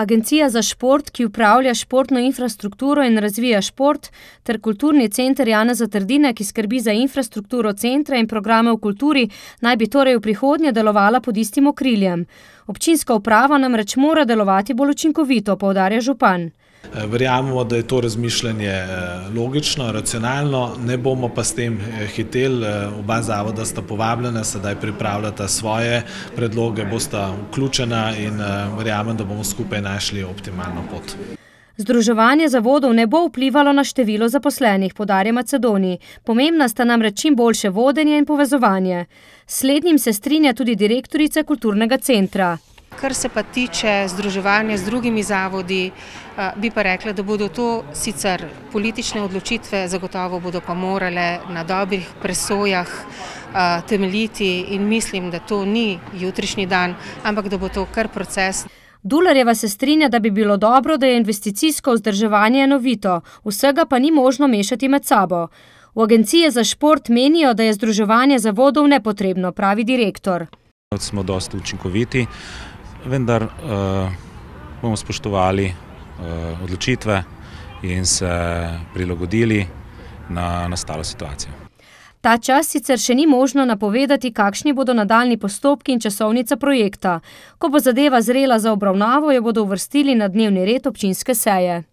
Agencija za šport, ki upravlja športno infrastrukturo in razvija šport, ter kulturni center Jana Zatrdina, ki skrbi za infrastrukturo centra in programe v kulturi, naj bi torej v prihodnje delovala pod istim okriljem. Občinska uprava namreč mora delovati bolj učinkovito, povdarja župan. Eh, verjamemo, da je to razmišljanje eh, logično, racionalno, ne bomo pa s tem eh, hitel, oba zavoda sta povabljena, sedaj pripravljata svoje predloge, bosta vključena in verjamem, da bomo skupaj našli optimalno pot. Združevanje zavodov ne bo vplivalo na število zaposlenih, podarje Macedoniji. Pomembna sta namreč čim boljše vodenje in povezovanje. Slednjim se strinja tudi direktorica kulturnega centra. Kar se pa tiče združevanja z drugimi zavodi, eh, bi pa rekla, da bodo to sicer politične odločitve, zagotovo bodo pa morale na dobrih presojah eh, temeljiti in mislim, da to ni jutrišnji dan, ampak da bo to kar proces. Dulareva se strinja, da bi bilo dobro, da je investicijsko vzdrževanje enovito, vsega pa ni možno mešati med sabo. V agenciji za šport menijo, da je združevanje zavodov nepotrebno, pravi direktor. Smo dosti učinkoviti, vendar uh, bomo spoštovali uh, odločitve in se prilagodili na nastalo situacijo. Ta čas sicer še ni možno napovedati, kakšni bodo nadaljni postopki in časovnica projekta. Ko bo zadeva zrela za obravnavo, jo bodo uvrstili na dnevni red občinske seje.